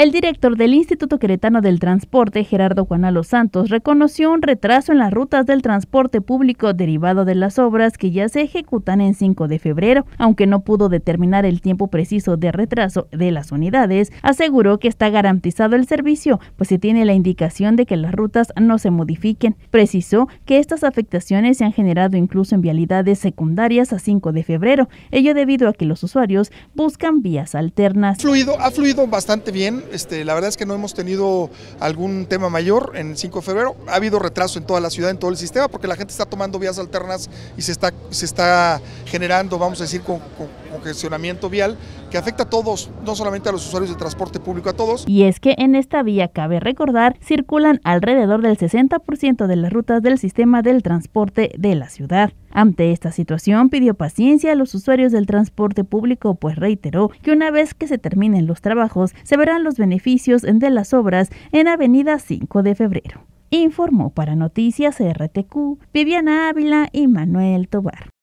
El director del Instituto Queretano del Transporte, Gerardo Juanalo Santos, reconoció un retraso en las rutas del transporte público derivado de las obras que ya se ejecutan en 5 de febrero. Aunque no pudo determinar el tiempo preciso de retraso de las unidades, aseguró que está garantizado el servicio, pues se tiene la indicación de que las rutas no se modifiquen. Precisó que estas afectaciones se han generado incluso en vialidades secundarias a 5 de febrero, ello debido a que los usuarios buscan vías alternas. Fluido, ha fluido bastante bien este, la verdad es que no hemos tenido algún tema mayor en el 5 de febrero. Ha habido retraso en toda la ciudad, en todo el sistema, porque la gente está tomando vías alternas y se está, se está generando, vamos a decir, congestionamiento vial que afecta a todos, no solamente a los usuarios de transporte público, a todos. Y es que en esta vía, cabe recordar, circulan alrededor del 60% de las rutas del sistema del transporte de la ciudad. Ante esta situación, pidió paciencia a los usuarios del transporte público, pues reiteró que una vez que se terminen los trabajos, se verán los beneficios de las obras en Avenida 5 de Febrero. Informó para Noticias RTQ Viviana Ávila y Manuel Tobar.